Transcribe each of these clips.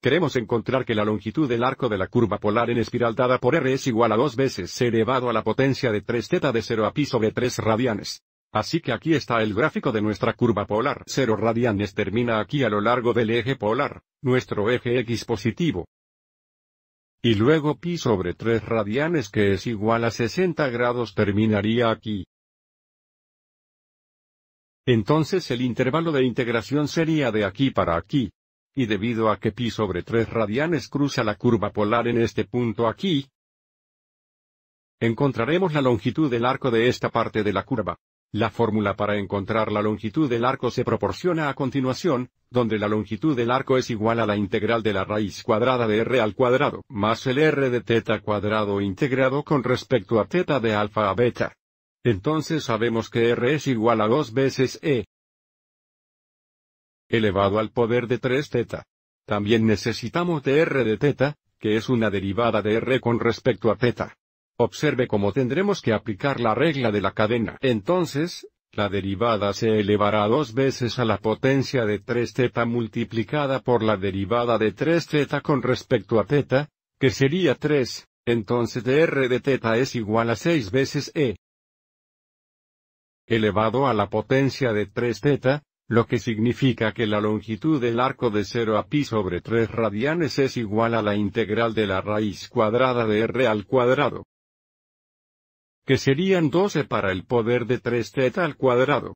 Queremos encontrar que la longitud del arco de la curva polar en espiral dada por R es igual a 2 veces C elevado a la potencia de 3 θ de 0 a pi sobre 3 radianes. Así que aquí está el gráfico de nuestra curva polar. 0 radianes termina aquí a lo largo del eje polar, nuestro eje X positivo. Y luego pi sobre 3 radianes que es igual a 60 grados terminaría aquí. Entonces el intervalo de integración sería de aquí para aquí, y debido a que pi sobre 3 radianes cruza la curva polar en este punto aquí, encontraremos la longitud del arco de esta parte de la curva. La fórmula para encontrar la longitud del arco se proporciona a continuación, donde la longitud del arco es igual a la integral de la raíz cuadrada de r al cuadrado más el r de teta cuadrado integrado con respecto a teta de alfa a beta. Entonces sabemos que r es igual a 2 veces e elevado al poder de 3 θ. También necesitamos dr de θ, que es una derivada de r con respecto a θ. Observe cómo tendremos que aplicar la regla de la cadena. Entonces, la derivada se elevará dos veces a la potencia de 3 θ multiplicada por la derivada de 3 θ con respecto a θ, que sería 3, entonces dr de θ es igual a 6 veces e elevado a la potencia de 3 θ, lo que significa que la longitud del arco de 0 a pi sobre 3 radianes es igual a la integral de la raíz cuadrada de r al cuadrado, que serían 12 para el poder de 3 teta al cuadrado,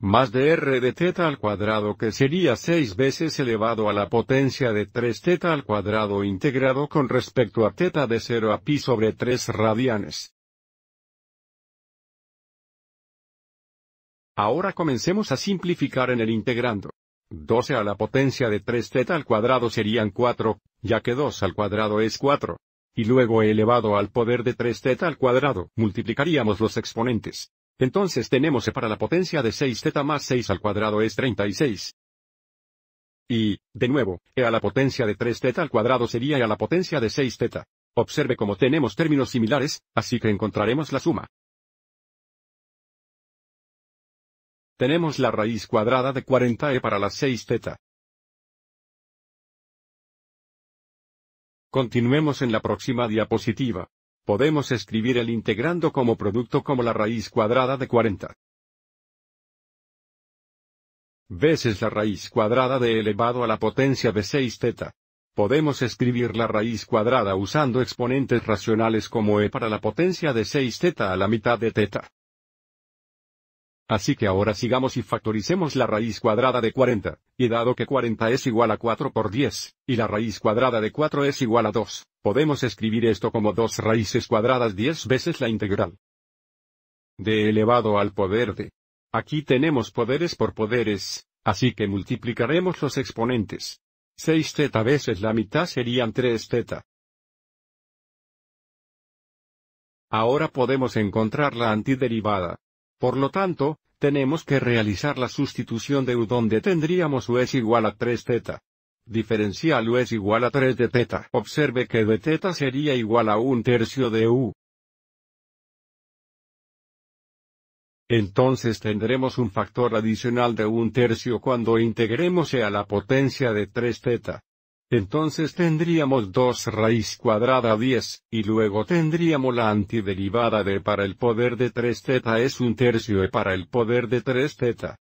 más de r de teta al cuadrado que sería 6 veces elevado a la potencia de 3 teta al cuadrado integrado con respecto a teta de 0 a pi sobre 3 radianes. Ahora comencemos a simplificar en el integrando. 12 a la potencia de 3 θ al cuadrado serían 4, ya que 2 al cuadrado es 4. Y luego elevado al poder de 3 θ al cuadrado, multiplicaríamos los exponentes. Entonces tenemos e para la potencia de 6 θ más 6 al cuadrado es 36. Y, de nuevo, e a la potencia de 3 θ al cuadrado sería e a la potencia de 6 teta. Observe como tenemos términos similares, así que encontraremos la suma. Tenemos la raíz cuadrada de 40e para la 6 θ Continuemos en la próxima diapositiva. Podemos escribir el integrando como producto como la raíz cuadrada de 40 veces la raíz cuadrada de elevado a la potencia de 6 θ Podemos escribir la raíz cuadrada usando exponentes racionales como e para la potencia de 6 teta a la mitad de teta. Así que ahora sigamos y factoricemos la raíz cuadrada de 40, y dado que 40 es igual a 4 por 10, y la raíz cuadrada de 4 es igual a 2, podemos escribir esto como 2 raíces cuadradas 10 veces la integral. De elevado al poder de. Aquí tenemos poderes por poderes, así que multiplicaremos los exponentes. 6 teta veces la mitad serían 3 teta. Ahora podemos encontrar la antiderivada. Por lo tanto, tenemos que realizar la sustitución de u donde tendríamos u es igual a 3 θ Diferencial u es igual a 3 de Observe que de sería igual a un tercio de u. Entonces tendremos un factor adicional de un tercio cuando integremos e a la potencia de 3 θ entonces tendríamos 2 raíz cuadrada 10, y luego tendríamos la antiderivada de para el poder de 3 teta es un tercio e para el poder de 3 teta.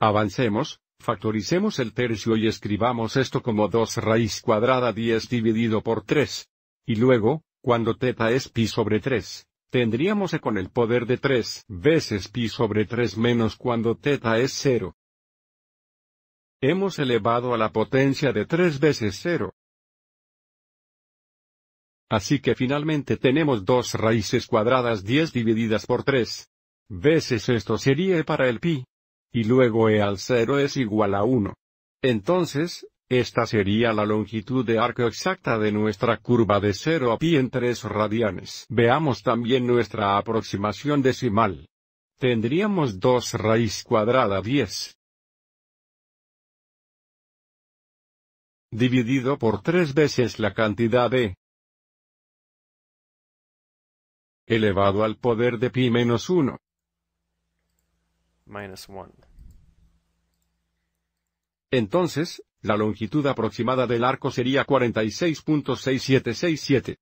Avancemos, factoricemos el tercio y escribamos esto como 2 raíz cuadrada 10 dividido por 3. Y luego, cuando teta es pi sobre 3, tendríamos e con el poder de 3 veces pi sobre 3 menos cuando teta es 0 hemos elevado a la potencia de 3 veces 0. Así que finalmente tenemos 2 raíces cuadradas 10 divididas por 3. Veces esto sería e para el pi. Y luego e al 0 es igual a 1. Entonces, esta sería la longitud de arco exacta de nuestra curva de 0 a pi en 3 radianes. Veamos también nuestra aproximación decimal. Tendríamos 2 raíz cuadrada 10. dividido por tres veces la cantidad de elevado al poder de pi menos 1. Entonces, la longitud aproximada del arco sería 46.6767.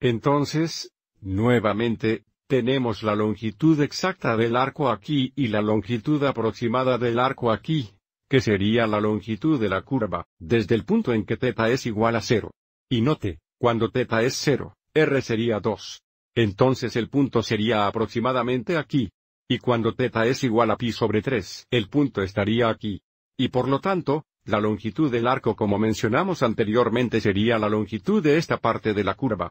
Entonces, nuevamente, tenemos la longitud exacta del arco aquí y la longitud aproximada del arco aquí, que sería la longitud de la curva, desde el punto en que θ es igual a 0. Y note, cuando θ es 0, r sería 2. Entonces el punto sería aproximadamente aquí. Y cuando θ es igual a pi sobre 3, el punto estaría aquí. Y por lo tanto, la longitud del arco como mencionamos anteriormente sería la longitud de esta parte de la curva.